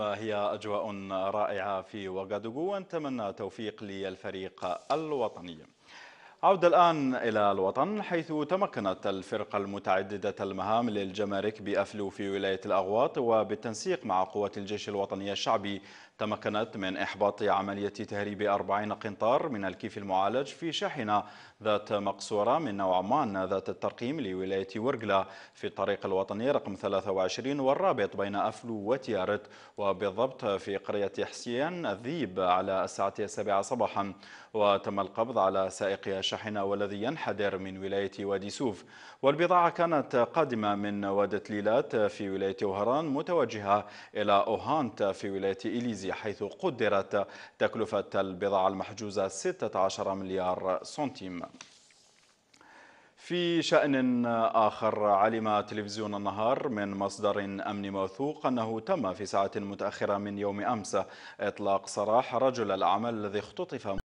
هي أجواء رائعة في وغادوغو ونتمنى توفيق للفريق الوطني عودة الآن إلى الوطن حيث تمكنت الفرقة المتعددة المهام للجمارك بأفلو في ولاية الأغواط وبالتنسيق مع قوات الجيش الوطني الشعبي تمكنت من إحباط عملية تهريب 40 قنطار من الكيف المعالج في شاحنة ذات مقصورة من نوع عمان ذات الترقيم لولاية ورقلة في الطريق الوطني رقم 23 والرابط بين أفلو وتيارت وبالضبط في قرية حسين الذيب على الساعة السابعة صباحا وتم القبض على سائقها الشحنة والذي ينحدر من ولاية وادي سوف والبضاعة كانت قادمة من وادة ليلات في ولاية وهران متوجهة إلى أوهانت في ولاية إليزي حيث قدرت تكلفة البضاعة المحجوزة 16 مليار سنتيم في شأن آخر علم تلفزيون النهار من مصدر أمن موثوق أنه تم في ساعة متأخرة من يوم أمس إطلاق سراح رجل الأعمال الذي اختطف